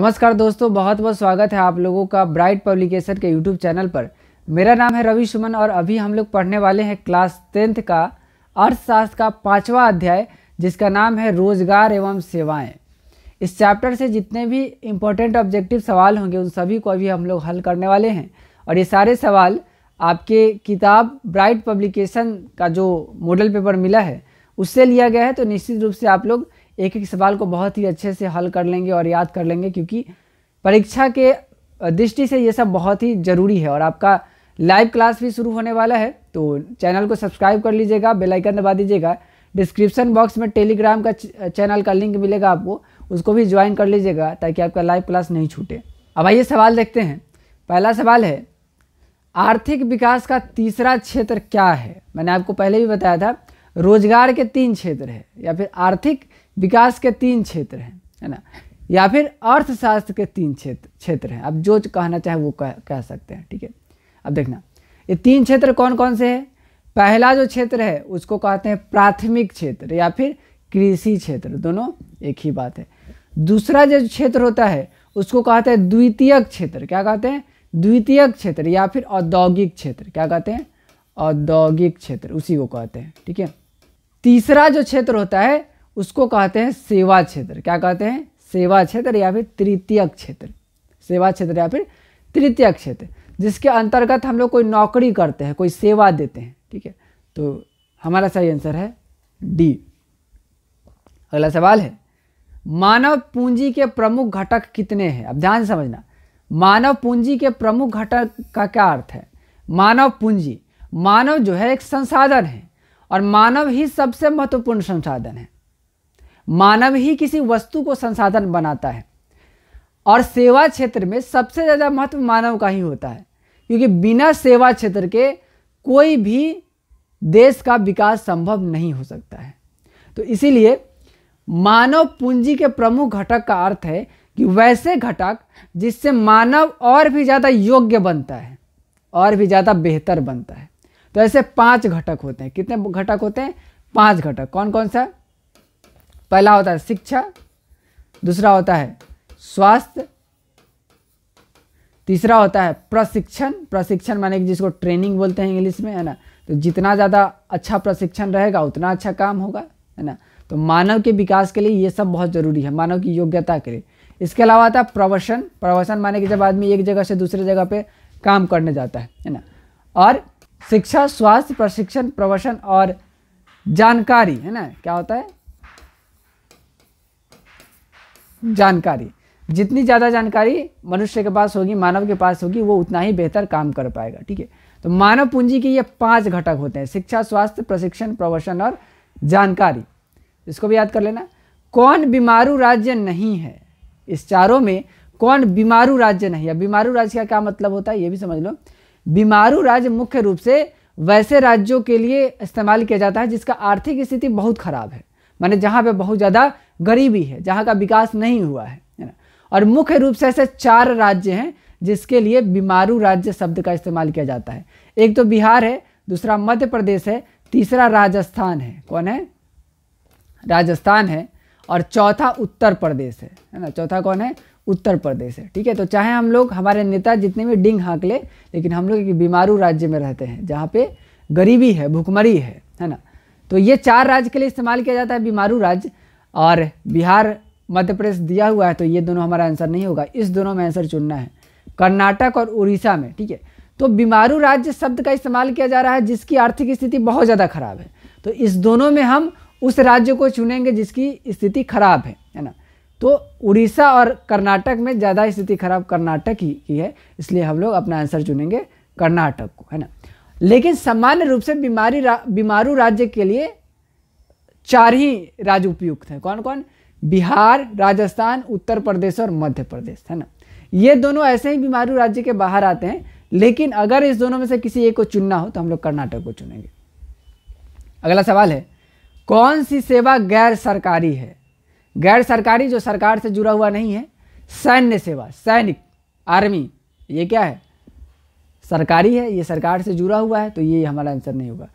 नमस्कार दोस्तों बहुत बहुत स्वागत है आप लोगों का ब्राइट पब्लिकेशन के यूट्यूब चैनल पर मेरा नाम है रवि सुमन और अभी हम लोग पढ़ने वाले हैं क्लास टेंथ का अर्थशास्त्र का पाँचवा अध्याय जिसका नाम है रोजगार एवं सेवाएं इस चैप्टर से जितने भी इम्पोर्टेंट ऑब्जेक्टिव सवाल होंगे उन सभी को अभी हम लोग हल करने वाले हैं और ये सारे सवाल आपके किताब ब्राइट पब्लिकेशन का जो मॉडल पेपर मिला है उससे लिया गया है तो निश्चित रूप से आप लोग एक एक सवाल को बहुत ही अच्छे से हल कर लेंगे और याद कर लेंगे क्योंकि परीक्षा के दृष्टि से ये सब बहुत ही ज़रूरी है और आपका लाइव क्लास भी शुरू होने वाला है तो चैनल को सब्सक्राइब कर लीजिएगा बेल आइकन दबा दीजिएगा डिस्क्रिप्शन बॉक्स में टेलीग्राम का चैनल का लिंक मिलेगा आपको उसको भी ज्वाइन कर लीजिएगा ताकि आपका लाइव क्लास नहीं छूटे अब आइए सवाल देखते हैं पहला सवाल है आर्थिक विकास का तीसरा क्षेत्र क्या है मैंने आपको पहले भी बताया था रोजगार के तीन क्षेत्र है या फिर आर्थिक विकास के तीन क्षेत्र हैं है ना या फिर अर्थशास्त्र के तीन क्षेत्र क्षेत्र हैं अब जो कहना चाहे वो कह कह सकते हैं ठीक है अब देखना ये तीन क्षेत्र कौन कौन से हैं पहला जो क्षेत्र है उसको कहते हैं प्राथमिक क्षेत्र या फिर कृषि क्षेत्र दोनों एक ही बात है दूसरा जो क्षेत्र होता है उसको कहते हैं द्वितीयक क्षेत्र क्या कहते हैं द्वितीयक क्षेत्र या फिर औद्योगिक क्षेत्र क्या कहते हैं औद्योगिक क्षेत्र उसी को कहते हैं ठीक है तीसरा जो क्षेत्र होता है उसको कहते हैं सेवा क्षेत्र क्या कहते हैं सेवा क्षेत्र या फिर तृतीय क्षेत्र सेवा क्षेत्र या फिर तृतीय क्षेत्र जिसके अंतर्गत हम लोग कोई नौकरी करते हैं कोई सेवा देते हैं ठीक है तो हमारा सही आंसर है डी अगला सवाल है मानव पूंजी के प्रमुख घटक कितने हैं अब ध्यान समझना मानव पूंजी के प्रमुख घटक का क्या अर्थ है मानव पूंजी मानव जो है एक संसाधन है और मानव ही सबसे महत्वपूर्ण संसाधन है मानव ही किसी वस्तु को संसाधन बनाता है और सेवा क्षेत्र में सबसे ज़्यादा महत्व मानव का ही होता है क्योंकि बिना सेवा क्षेत्र के कोई भी देश का विकास संभव नहीं हो सकता है तो इसीलिए मानव पूंजी के प्रमुख घटक का अर्थ है कि वैसे घटक जिससे मानव और भी ज़्यादा योग्य बनता है और भी ज़्यादा बेहतर बनता है तो ऐसे पांच घटक होते हैं कितने घटक होते हैं पांच घटक कौन कौन सा पहला होता है शिक्षा दूसरा होता है स्वास्थ्य तीसरा होता है प्रशिक्षण प्रशिक्षण माने जिसको ट्रेनिंग बोलते हैं इंग्लिश में है ना तो जितना ज़्यादा अच्छा प्रशिक्षण रहेगा उतना अच्छा काम होगा है ना तो मानव के विकास के लिए ये सब बहुत ज़रूरी है मानव की योग्यता के लिए इसके अलावा आता है प्रवसन प्रवसन माने कि जब आदमी एक जगह से दूसरे जगह पे काम करने जाता है है ना और शिक्षा स्वास्थ्य प्रशिक्षण प्रवसन और जानकारी है ना क्या होता है जानकारी जितनी ज़्यादा जानकारी मनुष्य के पास होगी मानव के पास होगी वो उतना ही बेहतर काम कर पाएगा ठीक है तो मानव पूंजी के ये पांच घटक होते हैं शिक्षा स्वास्थ्य प्रशिक्षण प्रवचन और जानकारी इसको भी याद कर लेना कौन बीमारू राज्य नहीं है इस चारों में कौन बीमारू राज्य नहीं है बीमारू राज्य का क्या मतलब होता है ये भी समझ लो बीमारू राज्य मुख्य रूप से वैसे राज्यों के लिए इस्तेमाल किया जाता है जिसका आर्थिक स्थिति बहुत खराब है माने जहाँ पे बहुत ज़्यादा गरीबी है जहाँ का विकास नहीं हुआ है ना और मुख्य रूप से ऐसे चार राज्य हैं जिसके लिए बीमारू राज्य शब्द का इस्तेमाल किया जाता है एक तो बिहार है दूसरा मध्य प्रदेश है तीसरा राजस्थान है कौन है राजस्थान है और चौथा उत्तर प्रदेश है है ना चौथा कौन है उत्तर प्रदेश है ठीक है तो चाहे हम लोग हमारे नेता जितने भी डिंग हाँक ले, लेकिन हम लोग एक बीमारू राज्य में रहते हैं जहाँ पे गरीबी है भुखमरी है है ना तो ये चार राज्य के लिए इस्तेमाल किया जाता है बीमारू राज्य और बिहार मध्य प्रदेश दिया हुआ है तो ये दोनों हमारा आंसर नहीं होगा इस दोनों में आंसर चुनना है कर्नाटक और उड़ीसा में ठीक है तो बीमारू राज्य शब्द का इस्तेमाल किया जा रहा है जिसकी आर्थिक स्थिति बहुत ज़्यादा खराब है तो इस दोनों में हम उस राज्य को चुनेंगे जिसकी स्थिति खराब है है ना तो उड़ीसा और कर्नाटक में ज़्यादा स्थिति खराब कर्नाटक ही की है इसलिए हम लोग अपना आंसर चुनेंगे कर्नाटक को है ना लेकिन सामान्य रूप से बीमारी रा, बीमारू राज्य के लिए चार ही राज्य उपयुक्त हैं कौन कौन बिहार राजस्थान उत्तर प्रदेश और मध्य प्रदेश है ना ये दोनों ऐसे ही बीमारू राज्य के बाहर आते हैं लेकिन अगर इस दोनों में से किसी एक को चुनना हो तो हम लोग कर्नाटक को चुनेंगे अगला सवाल है कौन सी सेवा गैर सरकारी है गैर सरकारी जो सरकार से जुड़ा हुआ नहीं है सैन्य सेवा सैनिक आर्मी ये क्या है सरकारी है ये सरकार से जुड़ा हुआ है तो ये हमारा आंसर नहीं होगा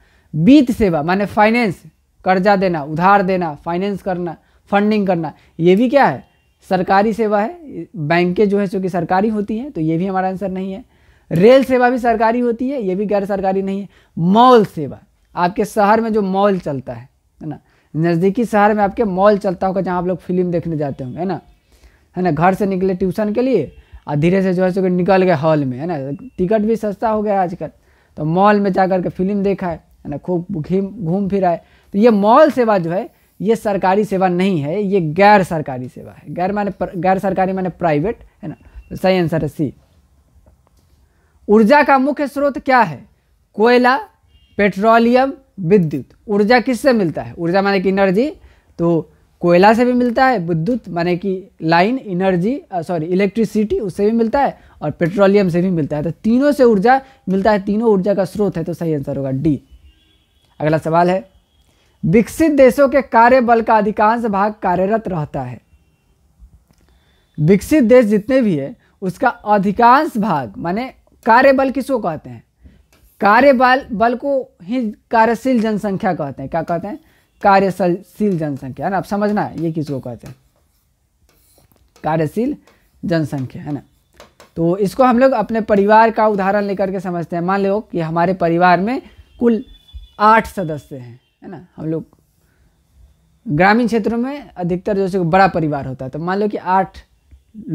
वित्त सेवा माने फाइनेंस कर्जा देना उधार देना फाइनेंस करना फंडिंग करना ये भी क्या है सरकारी सेवा है बैंकें जो है चूँकि सरकारी होती हैं तो ये भी हमारा आंसर नहीं है रेल सेवा भी सरकारी होती है ये भी गैर सरकारी नहीं है मॉल सेवा आपके शहर में जो मॉल चलता है है ना नज़दीकी शहर में आपके मॉल चलता होगा जहाँ आप लोग फिल्म देखने जाते होंगे है ना है ना घर से निकले ट्यूशन के लिए और धीरे से जो है सो निकल गए हॉल में है ना टिकट भी सस्ता हो गया आजकल तो मॉल में जा के फिल्म देखा है है ना खूब घूम घूम फिर आए तो ये मॉल सेवा जो है ये सरकारी सेवा नहीं है ये गैर सरकारी सेवा है गैर माने गैर सरकारी माने प्राइवेट है ना तो सही आंसर है सी ऊर्जा का मुख्य स्रोत क्या है कोयला पेट्रोलियम विद्युत ऊर्जा किससे मिलता है ऊर्जा माने कि एनर्जी तो कोयला से भी मिलता है विद्युत माने कि लाइन एनर्जी सॉरी इलेक्ट्रिसिटी उससे भी मिलता है और पेट्रोलियम से भी मिलता है तो तीनों से ऊर्जा मिलता है तीनों ऊर्जा का स्रोत है तो सही आंसर होगा डी अगला सवाल है विकसित देशों के कार्य बल का अधिकांश भाग कार्यरत रहता है विकसित देश जितने भी है उसका अधिकांश भाग माने कार्यबल किसको कहते हैं कार्यबल बल को ही कार्यशील जनसंख्या कहते हैं क्या कहते हैं कार्यशील जनसंख्या है ना अब समझना है ये किसको कहते हैं कार्यशील जनसंख्या है ना तो इसको हम लोग अपने परिवार का उदाहरण लेकर के समझते हैं मान लो कि हमारे परिवार में कुल आठ सदस्य हैं है ना हम लोग ग्रामीण क्षेत्रों में अधिकतर जैसे बड़ा परिवार होता है तो मान लो कि आठ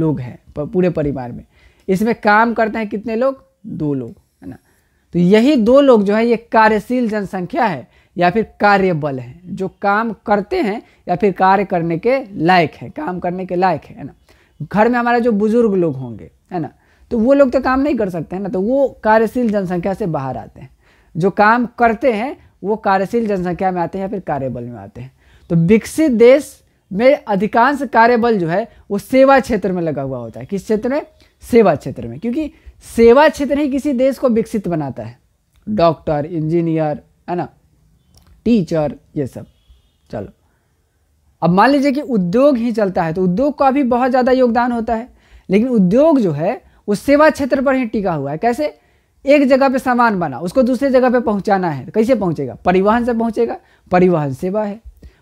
लोग हैं पूरे परिवार में इसमें काम करते हैं कितने लोग दो लोग है ना तो यही दो लोग जो है ये कार्यशील जनसंख्या है या फिर कार्यबल है जो काम करते हैं या फिर कार्य करने के लायक है काम करने के लायक है ना घर में हमारे जो बुजुर्ग लोग होंगे है ना तो वो लोग तो काम नहीं कर सकते हैं ना तो वो कार्यशील जनसंख्या से बाहर आते हैं जो काम करते हैं वो कार्यशील जनसंख्या में आते हैं या फिर कार्यबल में आते हैं तो विकसित देश में अधिकांश कार्यबल जो है वो सेवा क्षेत्र में लगा हुआ होता है किस क्षेत्र में सेवा क्षेत्र में क्योंकि सेवा क्षेत्र ही किसी देश को विकसित बनाता है डॉक्टर इंजीनियर है ना टीचर ये सब चलो अब मान लीजिए कि उद्योग ही चलता है तो उद्योग का भी बहुत ज़्यादा योगदान होता है लेकिन उद्योग जो है वो सेवा क्षेत्र पर ही टिका हुआ है कैसे एक जगह पे सामान बना उसको दूसरे जगह पे पहुंचाना है कैसे पहुंचेगा परिवहन से पहुंचेगा परिवहन सेवा है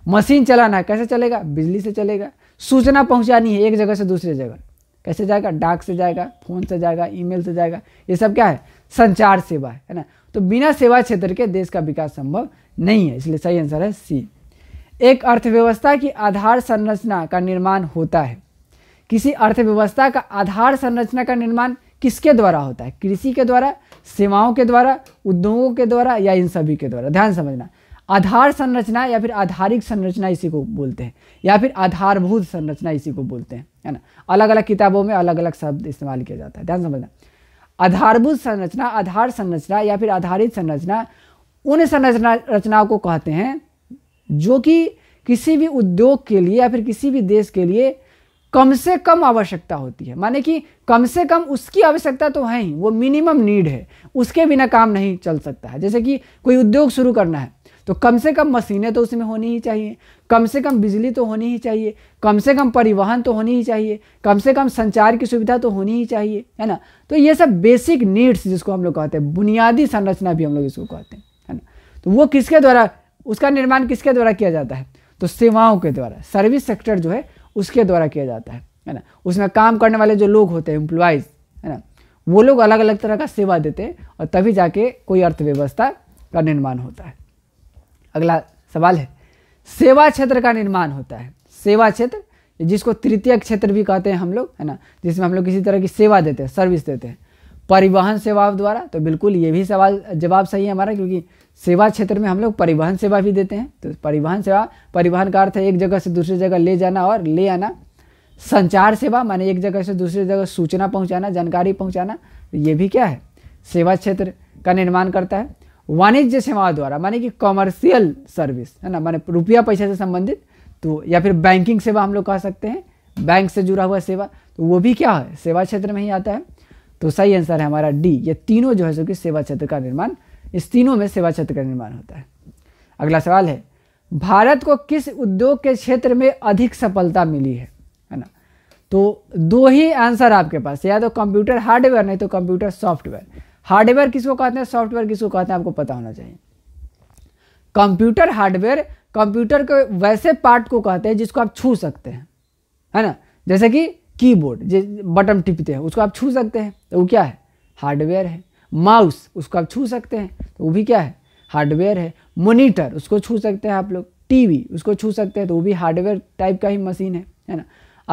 मशीन चलाना है कैसे चलेगा बिजली से चलेगा सूचना पहुंचानी है एक जगह से दूसरे जगह कैसे जाएगा डाक से जाएगा फोन से जाएगा ईमेल से जाएगा ये सब क्या है संचार सेवा है ना तो बिना सेवा क्षेत्र के देश का विकास संभव नहीं है इसलिए सही आंसर है सी एक अर्थव्यवस्था की आधार संरचना का निर्माण होता है किसी अर्थव्यवस्था का आधार संरचना का निर्माण किसके द्वारा होता है कृषि के द्वारा सेवाओं के द्वारा उद्योगों के द्वारा या इन सभी के द्वारा ध्यान समझना आधार संरचना या फिर आधारिक संरचना इसी को बोलते हैं या फिर आधारभूत संरचना इसी को बोलते हैं है ना अलग अलग किताबों में अलग अलग शब्द इस्तेमाल किया जाता है ध्यान समझना आधारभूत संरचना आधार संरचना या फिर आधारित संरचना उन संरचना रचनाओं को कहते हैं जो कि किसी भी उद्योग के लिए या फिर किसी भी देश के लिए कम से कम आवश्यकता होती है माने कि कम से कम उसकी आवश्यकता तो है ही वो मिनिमम नीड है उसके बिना काम नहीं चल सकता है जैसे कि कोई उद्योग शुरू करना है तो कम से कम मशीनें तो उसमें होनी ही चाहिए कम से कम बिजली तो होनी ही चाहिए कम से कम परिवहन तो होनी ही चाहिए कम से कम संचार की सुविधा तो होनी ही चाहिए है ना तो ये सब बेसिक नीड्स जिसको हम लोग कहते हैं बुनियादी संरचना भी हम लोग इसको कहते हैं है ना तो वो किसके द्वारा उसका निर्माण किसके द्वारा किया जाता है तो सेवाओं के द्वारा सर्विस सेक्टर जो है उसके द्वारा किया जाता है है ना उसमें काम करने वाले जो लोग होते हैं एम्प्लॉयज़ है ना वो लोग अलग अलग तरह का सेवा देते हैं और तभी जाके कोई अर्थव्यवस्था का निर्माण होता है अगला सवाल है सेवा क्षेत्र का निर्माण होता है सेवा क्षेत्र जिसको तृतीय क्षेत्र भी कहते हैं हम लोग है ना जिसमें हम लोग किसी तरह की सेवा देते हैं सर्विस देते हैं परिवहन सेवाओं द्वारा तो बिल्कुल ये भी सवाल जवाब सही है हमारा क्योंकि सेवा क्षेत्र में हम लोग परिवहन सेवा भी देते हैं तो परिवहन सेवा परिवहन का अर्थ है एक जगह से दूसरी जगह ले जाना और ले आना संचार सेवा माने एक जगह से दूसरी जगह सूचना पहुंचाना जानकारी पहुंचाना ये भी क्या है सेवा क्षेत्र का निर्माण करता है वाणिज्य सेवाओं द्वारा माने कि कॉमर्शियल सर्विस है ना माने रुपया पैसे से संबंधित तो या फिर बैंकिंग सेवा हम लोग कह सकते हैं बैंक से जुड़ा हुआ सेवा तो वो भी क्या है सेवा क्षेत्र में ही आता है तो सही आंसर है हमारा डी ये तीनों जो है सो कि सेवा क्षेत्र का निर्माण इस तीनों में सेवा क्षेत्र का निर्माण होता है अगला सवाल है भारत को किस उद्योग के क्षेत्र में अधिक सफलता मिली है है ना तो दो ही आंसर आपके पास या तो कंप्यूटर हार्डवेयर नहीं तो कंप्यूटर सॉफ्टवेयर हार्डवेयर किसको कहते हैं सॉफ्टवेयर किसको कहते हैं आपको पता होना चाहिए कंप्यूटर हार्डवेयर कंप्यूटर के वैसे पार्ट को कहते हैं जिसको आप छू सकते हैं है ना जैसे कि कीबोर्ड जो बटन टिपते हैं उसको आप छू सकते हैं तो वो क्या है हार्डवेयर है माउस उसको आप छू सकते हैं तो वो भी क्या है हार्डवेयर है मोनीटर उसको छू सकते हैं आप लोग टीवी उसको छू सकते हैं तो वो भी हार्डवेयर टाइप का ही मशीन है है ना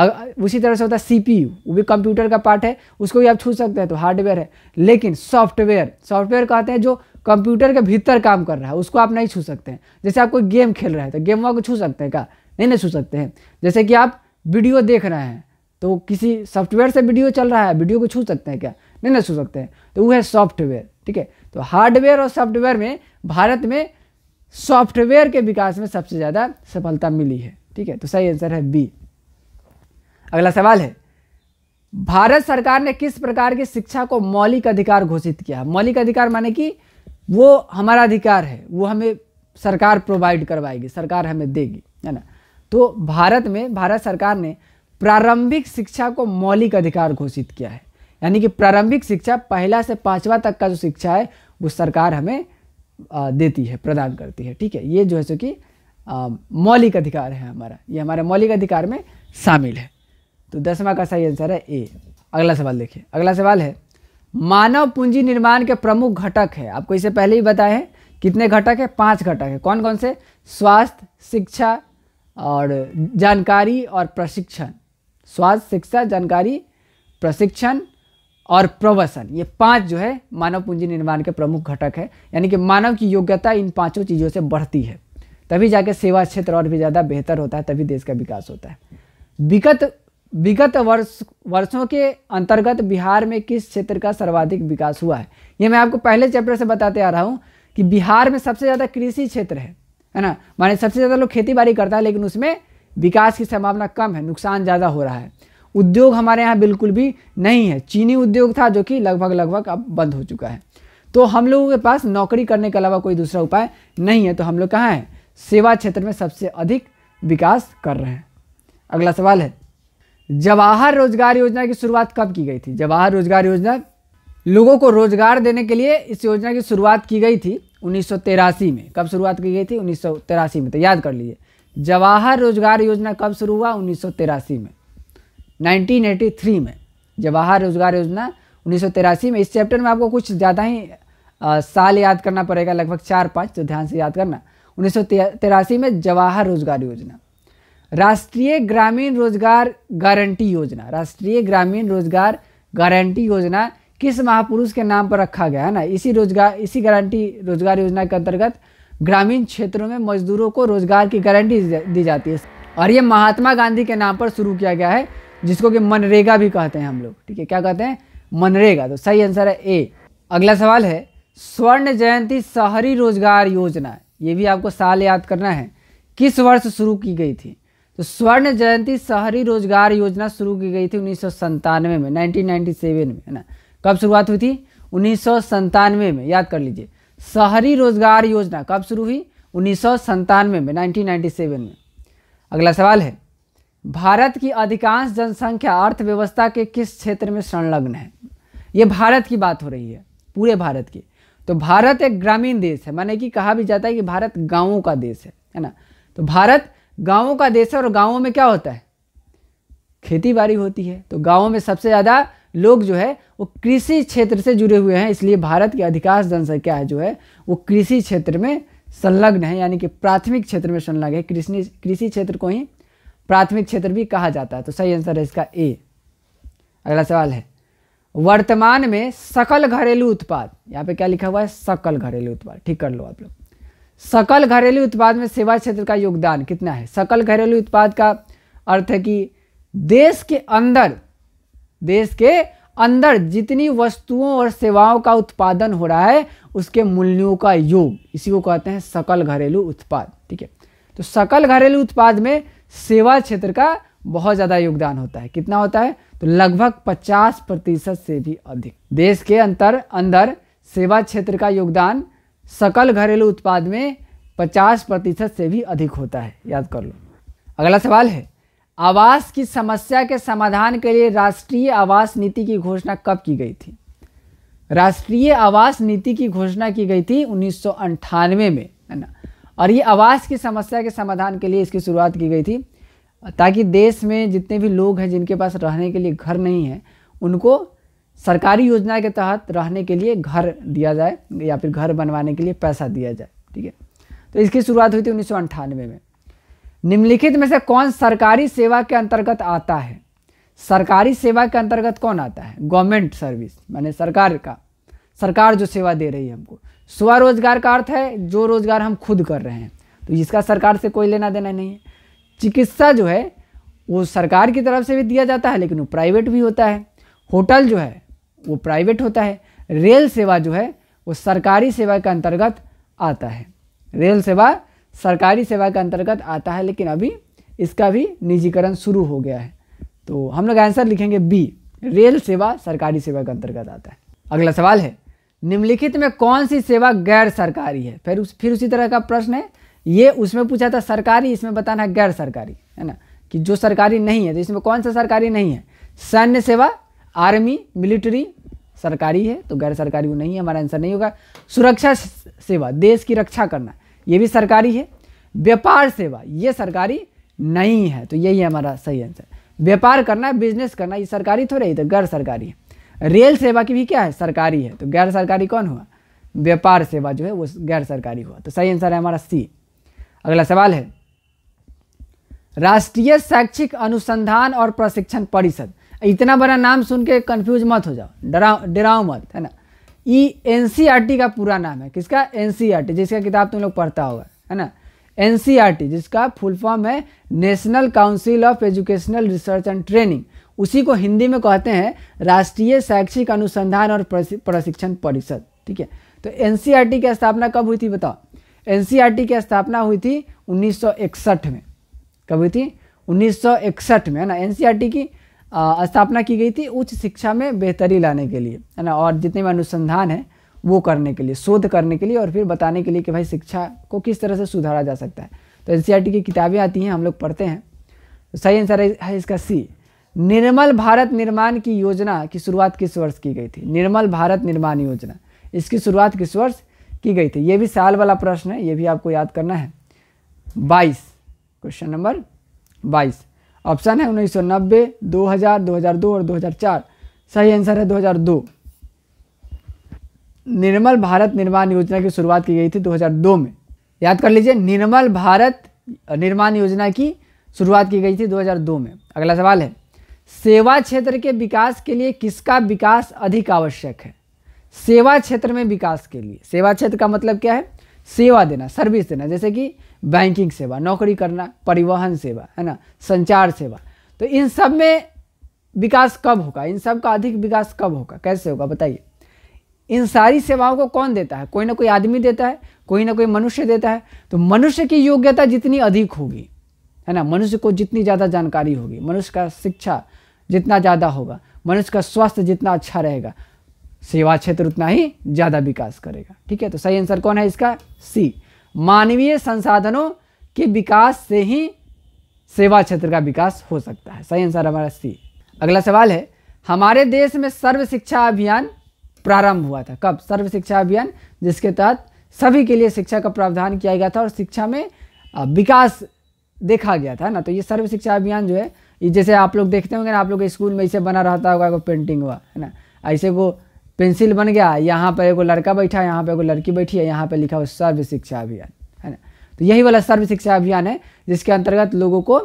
अगर उसी तरह से होता है सी वो भी कंप्यूटर का पार्ट है उसको भी आप छू सकते हैं तो हार्डवेयर है लेकिन सॉफ्टवेयर सॉफ्टवेयर कहते हैं जो कंप्यूटर के भीतर काम कर रहा है उसको आप नहीं छू सकते हैं जैसे आप कोई गेम खेल रहे हैं तो गेम को छू सकते हैं क्या नहीं नहीं छू सकते हैं जैसे कि आप वीडियो देख रहे हैं तो किसी सॉफ्टवेयर से वीडियो चल रहा है वीडियो को छू सकते हैं क्या नहीं ना छू सकते हैं तो वो है सॉफ्टवेयर ठीक है तो हार्डवेयर और सॉफ्टवेयर में भारत में सॉफ्टवेयर के विकास में सबसे ज़्यादा सफलता मिली है ठीक है तो सही आंसर है बी अगला सवाल है भारत सरकार ने किस प्रकार की शिक्षा को मौलिक अधिकार घोषित किया मौलिक अधिकार माने कि वो हमारा अधिकार है वो हमें सरकार प्रोवाइड करवाएगी सरकार हमें देगी है ना तो भारत में भारत सरकार ने प्रारंभिक शिक्षा को मौलिक अधिकार घोषित किया है यानी कि प्रारंभिक शिक्षा पहला से पाँचवा तक का जो शिक्षा है वो सरकार हमें देती है प्रदान करती है ठीक है ये जो है सो कि मौलिक अधिकार है हमारा ये हमारे मौलिक अधिकार में शामिल है तो दसवां का सही आंसर है ए अगला सवाल देखिए अगला सवाल है मानव पूंजी निर्माण के प्रमुख घटक है आपको इसे पहले ही बताए हैं कितने घटक है पांच घटक है कौन कौन से स्वास्थ्य शिक्षा और जानकारी और प्रशिक्षण स्वास्थ्य शिक्षा जानकारी प्रशिक्षण और प्रवसन ये पांच जो है मानव पूंजी निर्माण के प्रमुख घटक है यानी कि मानव की योग्यता इन पांचों चीज़ों से बढ़ती है तभी जाके सेवा क्षेत्र और भी ज़्यादा बेहतर होता है तभी देश का विकास होता है विगत विगत वर्ष वर्षों के अंतर्गत बिहार में किस क्षेत्र का सर्वाधिक विकास हुआ है ये मैं आपको पहले चैप्टर से बताते आ रहा हूँ कि बिहार में सबसे ज़्यादा कृषि क्षेत्र है है ना माने सबसे ज़्यादा लोग खेती बाड़ी करता है लेकिन उसमें विकास की संभावना कम है नुकसान ज़्यादा हो रहा है उद्योग हमारे यहाँ बिल्कुल भी नहीं है चीनी उद्योग था जो कि लगभग लगभग अब बंद हो चुका है तो हम लोगों के पास नौकरी करने के अलावा कोई दूसरा उपाय नहीं है तो हम लोग कहाँ हैं सेवा क्षेत्र में सबसे अधिक विकास कर रहे हैं अगला सवाल है जवाहर रोजगार योजना की शुरुआत कब की गई थी जवाहर रोजगार योजना लोगों को रोजगार देने के लिए इस योजना की शुरुआत की गई थी उन्नीस में कब शुरुआत की गई थी उन्नीस में तो याद कर लीजिए जवाहर रोजगार योजना कब शुरू हुआ उन्नीस में 1983 में जवाहर रोजगार योजना उन्नीस में इस चैप्टर में आपको कुछ ज़्यादा ही आ, साल याद करना पड़ेगा लगभग चार पाँच तो ध्यान से याद करना उन्नीस में जवाहर रोजगार योजना राष्ट्रीय ग्रामीण रोजगार गारंटी योजना राष्ट्रीय ग्रामीण रोजगार गारंटी योजना किस महापुरुष के नाम पर रखा गया है ना इसी रोजगार इसी गारंटी रोजगार योजना के अंतर्गत ग्रामीण क्षेत्रों में मजदूरों को रोजगार की गारंटी दी जाती है और ये महात्मा गांधी के नाम पर शुरू किया गया है जिसको कि मनरेगा भी कहते हैं हम लोग ठीक है क्या कहते हैं मनरेगा तो सही आंसर है ए अगला सवाल है स्वर्ण जयंती शहरी रोजगार योजना ये भी आपको साल याद करना है किस वर्ष शुरू की गई थी तो स्वर्ण जयंती शहरी रोजगार योजना शुरू की गई थी उन्नीस में 1997 में है ना कब शुरुआत हुई थी उन्नीस में याद कर लीजिए शहरी रोजगार योजना कब शुरू हुई उन्नीस सौ संतानवे में 1997 में अगला सवाल है भारत की अधिकांश जनसंख्या अर्थव्यवस्था के किस क्षेत्र में संलग्न है ये भारत की बात हो रही है पूरे भारत की तो भारत एक ग्रामीण देश है माने कि कहा भी जाता है कि भारत गांवों का देश है है ना तो भारत गांवों का देश है और गांवों में क्या होता है खेती बाड़ी होती है तो गाँवों में सबसे ज़्यादा लोग जो है वो कृषि क्षेत्र से जुड़े हुए हैं इसलिए भारत की अधिकांश जनसंख्या है जो है वो कृषि क्षेत्र में संलग्न है यानी कि प्राथमिक क्षेत्र में संलग्न है कृषि कृषि क्षेत्र को ही प्राथमिक क्षेत्र भी कहा जाता है तो सही आंसर है इसका ए अगला सवाल है वर्तमान में सकल घरेलू उत्पाद यहाँ पे क्या लिखा हुआ है सकल घरेलू उत्पाद ठीक कर लो आप लोग सकल घरेलू उत्पाद में सेवा क्षेत्र का योगदान कितना है सकल घरेलू उत्पाद का अर्थ है कि देश के अंदर देश के अंदर जितनी वस्तुओं और सेवाओं का उत्पादन हो रहा है उसके मूल्यों का योग इसी को कहते हैं सकल घरेलू उत्पाद ठीक है तो सकल घरेलू उत्पाद में सेवा क्षेत्र का बहुत ज़्यादा योगदान होता है कितना होता है तो लगभग 50 प्रतिशत से भी अधिक देश के अंतर अंदर सेवा क्षेत्र का योगदान सकल घरेलू उत्पाद में 50 प्रतिशत से भी अधिक होता है याद कर लो अगला सवाल है आवास की समस्या के समाधान के लिए राष्ट्रीय आवास नीति की घोषणा कब की गई थी राष्ट्रीय आवास नीति की घोषणा की गई थी उन्नीस में है ना और ये आवास की समस्या के समाधान के लिए इसकी शुरुआत की गई थी ताकि देश में जितने भी लोग हैं जिनके पास रहने के लिए घर नहीं है उनको सरकारी योजना के तहत रहने के लिए घर दिया जाए या फिर घर बनवाने के लिए पैसा दिया जाए ठीक है तो इसकी शुरुआत हुई थी उन्नीस में निम्नलिखित में से कौन सरकारी सेवा के अंतर्गत आता है सरकारी सेवा के अंतर्गत कौन आता है गवर्नमेंट सर्विस माने सरकार का सरकार जो सेवा दे रही है हमको स्वरोजगार का अर्थ है जो रोजगार हम खुद कर रहे हैं तो इसका सरकार से कोई लेना देना नहीं है चिकित्सा जो है वो सरकार की तरफ से भी दिया जाता है लेकिन वो प्राइवेट भी होता है होटल जो है वो प्राइवेट होता है रेल सेवा जो है वो सरकारी सेवा के अंतर्गत आता है रेल सेवा सरकारी सेवा के अंतर्गत आता है लेकिन अभी इसका भी निजीकरण शुरू हो गया है तो हम लोग आंसर लिखेंगे बी रेल सेवा सरकारी सेवा के अंतर्गत आता है अगला सवाल है निम्नलिखित में कौन सी सेवा गैर सरकारी है फिर उस फिर उसी तरह का प्रश्न है ये उसमें पूछा था सरकारी इसमें बताना है गैर सरकारी है ना कि जो सरकारी नहीं है तो इसमें कौन सा सरकारी नहीं है सैन्य सेवा आर्मी मिलिट्री सरकारी है तो गैर सरकारी वो नहीं है हमारा आंसर नहीं होगा सुरक्षा सेवा देश की रक्षा करना ये भी सरकारी है व्यापार सेवा ये सरकारी नहीं है तो यही हमारा सही आंसर व्यापार करना बिजनेस करना ये सरकारी थोड़ा ही तो गैर सरकारी है रेल सेवा की भी क्या है सरकारी है तो गैर सरकारी कौन हुआ व्यापार सेवा जो है वो गैर सरकारी हुआ तो सही आंसर है हमारा सी अगला सवाल है राष्ट्रीय शैक्षिक अनुसंधान और प्रशिक्षण परिषद इतना बड़ा नाम सुन के कन्फ्यूज मत हो जाओ डराओ डराओ मत है ना ई एन का पूरा नाम है किसका एन जिसका किताब तुम लोग पढ़ता होगा है ना एन जिसका फुल फॉर्म है national council of educational research and training उसी को हिंदी में कहते हैं राष्ट्रीय शैक्षिक अनुसंधान और प्रशिक्षण परिषद ठीक है तो एन की स्थापना कब हुई थी बताओ एन की स्थापना हुई थी 1961 में कब हुई थी 1961 में है ना एन की स्थापना की गई थी उच्च शिक्षा में बेहतरी लाने के लिए है ना और जितने भी अनुसंधान है वो करने के लिए शोध करने के लिए और फिर बताने के लिए कि भाई शिक्षा को किस तरह से सुधारा जा सकता है तो एन e की किताबें आती हैं हम लोग पढ़ते हैं तो सही आंसर है इसका सी निर्मल भारत निर्माण की योजना की शुरुआत किस वर्ष की गई थी निर्मल भारत निर्माण योजना इसकी शुरुआत किस वर्ष की गई थी ये भी साल वाला प्रश्न है ये भी आपको याद करना है बाईस क्वेश्चन नंबर बाईस ऑप्शन है 1990, 2000, 2002 और 2004। सही आंसर है 2002। निर्मल भारत निर्माण योजना की शुरुआत की गई थी 2002 में याद कर लीजिए निर्मल भारत निर्माण योजना की शुरुआत की गई थी 2002 में अगला सवाल है सेवा क्षेत्र के विकास के लिए किसका विकास अधिक आवश्यक है सेवा क्षेत्र में विकास के लिए सेवा क्षेत्र का मतलब क्या है सेवा देना सर्विस देना जैसे कि बैंकिंग सेवा नौकरी करना परिवहन सेवा है ना संचार सेवा तो इन सब में विकास कब होगा इन सब का अधिक विकास कब होगा कैसे होगा बताइए इन सारी सेवाओं को कौन देता है कोई ना कोई आदमी देता है कोई ना कोई मनुष्य देता है तो मनुष्य की योग्यता जितनी अधिक होगी है ना मनुष्य को जितनी ज़्यादा जानकारी होगी मनुष्य का शिक्षा जितना ज़्यादा होगा मनुष्य का स्वास्थ्य जितना अच्छा रहेगा सेवा क्षेत्र उतना ही ज़्यादा विकास करेगा ठीक है तो सही आंसर कौन है इसका सी मानवीय संसाधनों के विकास से ही सेवा क्षेत्र का विकास हो सकता है सही आंसर हमारा सी अगला सवाल है हमारे देश में सर्व शिक्षा अभियान प्रारंभ हुआ था कब सर्व शिक्षा अभियान जिसके तहत सभी के लिए शिक्षा का प्रावधान किया गया था और शिक्षा में विकास देखा गया था ना तो ये सर्व शिक्षा अभियान जो है ये जैसे आप लोग देखते होंगे ना आप लोग स्कूल में इसे बना रहता होगा को पेंटिंग हुआ है ना ऐसे को पेंसिल बन गया यहाँ पर एगो लड़का बैठा है यहाँ पर एगो लड़की बैठी है यहाँ पर लिखा हुआ सर्व शिक्षा अभियान है ना तो यही वाला सर्व शिक्षा अभियान है जिसके अंतर्गत लोगों को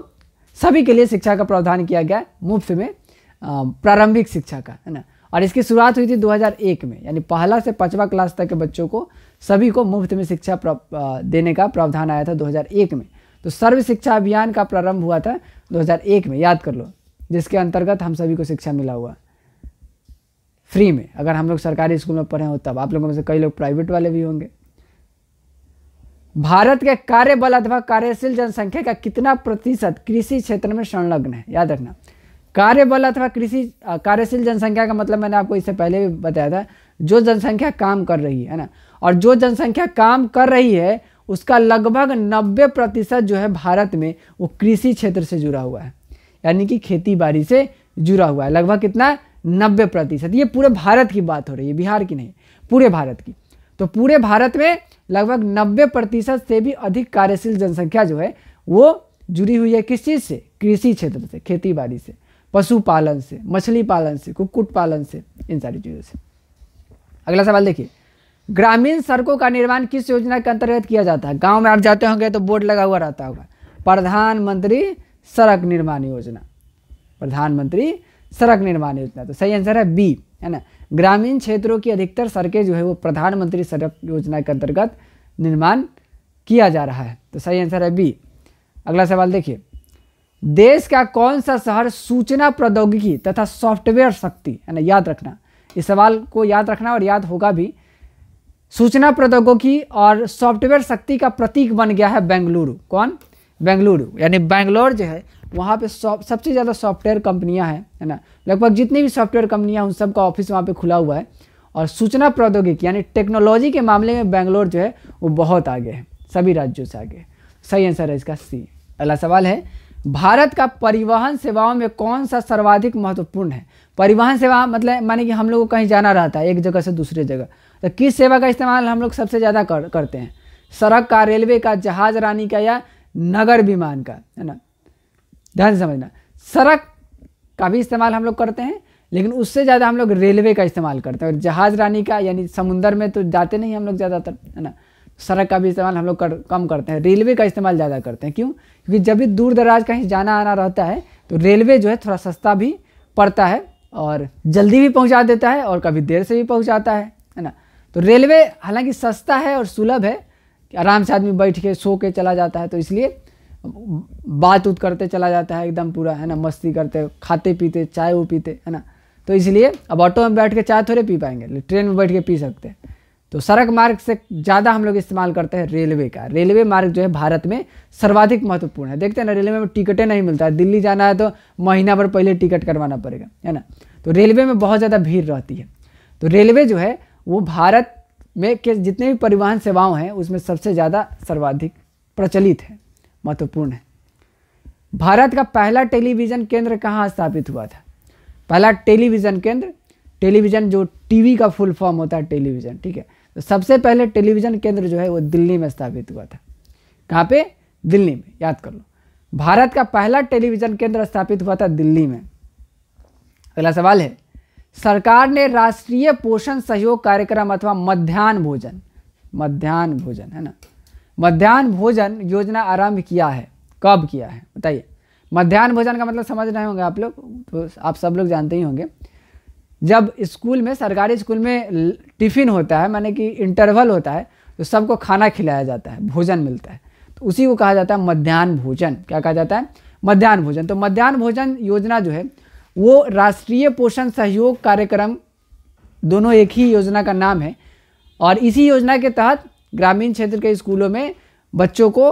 सभी के लिए शिक्षा का प्रावधान किया गया मुफ्त में प्रारंभिक शिक्षा का है ना और इसकी शुरुआत हुई थी 2001 में यानी पहला से पाँचवा क्लास तक के बच्चों को सभी को मुफ्त में शिक्षा देने का प्रावधान आया था 2001 में तो सर्व शिक्षा अभियान का प्रारंभ हुआ था 2001 में याद कर लो जिसके अंतर्गत हम सभी को शिक्षा मिला हुआ है फ्री में अगर हम लोग सरकारी स्कूल में पढ़े हो तब आप लोगों में से कई लोग प्राइवेट वाले भी होंगे भारत के कार्यबल अथवा कार्यशील जनसंख्या का कितना प्रतिशत कृषि क्षेत्र में संलग्न है याद रखना कार्यबल अथवा कृषि कार्यशील जनसंख्या का मतलब मैंने आपको इससे पहले भी बताया था जो जनसंख्या काम कर रही है ना और जो जनसंख्या काम कर रही है उसका लगभग 90 प्रतिशत जो है भारत में वो कृषि क्षेत्र से जुड़ा हुआ है यानी कि खेती बाड़ी से जुड़ा हुआ है लगभग कितना नब्बे प्रतिशत ये पूरे भारत की बात हो रही है बिहार की नहीं पूरे भारत की तो पूरे भारत में लगभग नब्बे प्रतिशत से भी अधिक कार्यशील जनसंख्या जो है वो जुड़ी हुई है किस चीज़ से कृषि क्षेत्र से खेती बाड़ी से पशुपालन से मछली पालन से कुक्कुट पालन से इन सारी चीज़ों से अगला सवाल देखिए ग्रामीण सड़कों का निर्माण किस योजना के अंतर्गत किया जाता है गांव में आप जाते होंगे तो बोर्ड लगा हुआ रहता होगा प्रधानमंत्री सड़क निर्माण योजना प्रधानमंत्री सड़क निर्माण योजना तो सही आंसर है बी है ना ग्रामीण क्षेत्रों की अधिकतर सड़कें जो है वो प्रधानमंत्री सड़क योजना के अंतर्गत निर्माण किया जा रहा है तो सही आंसर है बी अगला सवाल देखिए देश का कौन सा शहर सूचना प्रौद्योगिकी तथा सॉफ्टवेयर शक्ति है ना याद रखना इस सवाल को याद रखना और याद होगा भी सूचना प्रौद्योगिकी और सॉफ्टवेयर शक्ति का प्रतीक बन गया है बेंगलुरु कौन बेंगलुरु यानी बेंगलोर जो है वहाँ पे सबसे ज़्यादा सॉफ्टवेयर कंपनियाँ हैं है ना लगभग जितनी भी सॉफ्टवेयर कंपनियाँ उन सबका ऑफिस वहाँ पर खुला हुआ है और सूचना प्रौद्योगिकी यानी टेक्नोलॉजी के मामले में बेंगलोर जो है वो बहुत आगे है सभी राज्यों से आगे सही आंसर है इसका सी अगला सवाल है भारत का परिवहन सेवाओं में कौन सा सर्वाधिक महत्वपूर्ण है परिवहन सेवा मतलब माने कि हम लोग को कहीं जाना रहता है एक जगह से दूसरे जगह तो किस सेवा का इस्तेमाल हम लोग सबसे ज़्यादा कर, करते हैं सड़क का रेलवे का जहाज रानी का या नगर विमान का है ना ध्यान से समझना सड़क का भी इस्तेमाल हम लोग करते हैं लेकिन उससे ज़्यादा हम लोग रेलवे का इस्तेमाल करते हैं और जहाज़ रानी का यानी समुंदर में तो जाते नहीं हम लोग ज़्यादातर है ना सड़क का भी इस्तेमाल हम लोग कर कम करते हैं रेलवे का इस्तेमाल ज़्यादा करते हैं क्यों क्योंकि जब भी दूर दराज कहीं जाना आना रहता है तो रेलवे जो है थोड़ा सस्ता भी पड़ता है और जल्दी भी पहुँचा देता है और कभी देर से भी पहुँचाता है है ना तो रेलवे हालांकि सस्ता है और सुलभ है आराम से आदमी बैठ के सो के चला जाता है तो इसलिए बात उत करते चला जाता है एकदम पूरा है ना मस्ती करते खाते पीते चाय वो पीते है ना तो इसलिए अब ऑटो में बैठ के चाय थोड़े पी पाएंगे ट्रेन में बैठ के पी सकते हैं तो सड़क मार्ग से ज़्यादा हम लोग इस्तेमाल करते हैं रेलवे का रेलवे मार्ग जो है भारत में सर्वाधिक महत्वपूर्ण है देखते हैं ना रेलवे में टिकटें नहीं मिलता है दिल्ली जाना है तो महीना भर पहले टिकट करवाना पड़ेगा है ना तो रेलवे में बहुत ज़्यादा भीड़ रहती है तो रेलवे जो है वो भारत में के जितने भी परिवहन सेवाओं हैं उसमें सबसे ज़्यादा सर्वाधिक प्रचलित है महत्वपूर्ण है भारत का पहला टेलीविज़न केंद्र कहाँ स्थापित हुआ था पहला टेलीविज़न केंद्र टेलीविज़न जो टीवी का फुल फॉर्म होता है टेलीविज़न ठीक है तो सबसे पहले टेलीविज़न केंद्र जो है वो दिल्ली में स्थापित हुआ था कहाँ पे दिल्ली में याद कर लो भारत का पहला टेलीविज़न केंद्र स्थापित हुआ था दिल्ली में अगला सवाल है सरकार ने राष्ट्रीय पोषण सहयोग कार्यक्रम अथवा मध्यान्ह भोजन मध्यान्ह भोजन है ना मध्यान्ह भोजन योजना आरंभ किया है कब किया है बताइए मध्यान्ह भोजन का मतलब समझ रहे होंगे आप लोग तो आप सब लोग जानते ही होंगे जब स्कूल में सरकारी स्कूल में टिफ़िन होता है माने कि इंटरवल होता है तो सबको खाना खिलाया जाता है भोजन मिलता है तो उसी को कहा जाता है मध्यान्ह भोजन क्या कहा जाता है मध्यान्ह भोजन तो मध्यान्ह भोजन योजना जो है वो राष्ट्रीय पोषण सहयोग कार्यक्रम दोनों एक ही योजना का नाम है और इसी योजना के तहत ग्रामीण क्षेत्र के स्कूलों में बच्चों को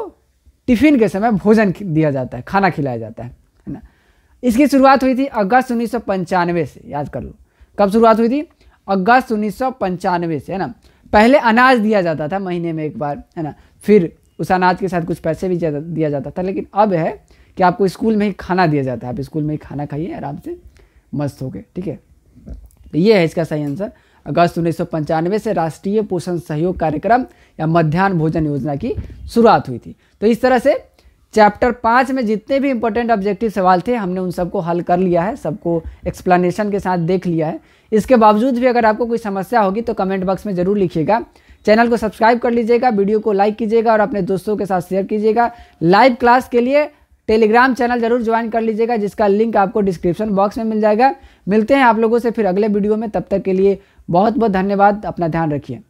टिफिन के समय भोजन दिया जाता है खाना खिलाया जाता है है ना इसकी शुरुआत हुई थी अगस्त उन्नीस से याद कर लो कब शुरुआत हुई थी अगस्त उन्नीस से है ना पहले अनाज दिया जाता था महीने में एक बार है ना फिर उस अनाज के साथ कुछ पैसे भी दिया जाता था लेकिन अब है कि आपको स्कूल में ही खाना दिया जाता है आप स्कूल में ही खाना खाइए आराम से मस्त हो गए ठीक है तो ये है इसका सही आंसर अगस्त उन्नीस से राष्ट्रीय पोषण सहयोग कार्यक्रम या मध्यान्ह भोजन योजना की शुरुआत हुई थी तो इस तरह से चैप्टर पाँच में जितने भी इंपॉर्टेंट ऑब्जेक्टिव सवाल थे हमने उन सबको हल कर लिया है सबको एक्सप्लेनेशन के साथ देख लिया है इसके बावजूद भी अगर आपको कोई समस्या होगी तो कमेंट बॉक्स में ज़रूर लिखिएगा चैनल को सब्सक्राइब कर लीजिएगा वीडियो को लाइक कीजिएगा और अपने दोस्तों के साथ शेयर कीजिएगा लाइव क्लास के लिए टेलीग्राम चैनल जरूर ज्वाइन कर लीजिएगा जिसका लिंक आपको डिस्क्रिप्शन बॉक्स में मिल जाएगा मिलते हैं आप लोगों से फिर अगले वीडियो में तब तक के लिए बहुत बहुत धन्यवाद अपना ध्यान रखिए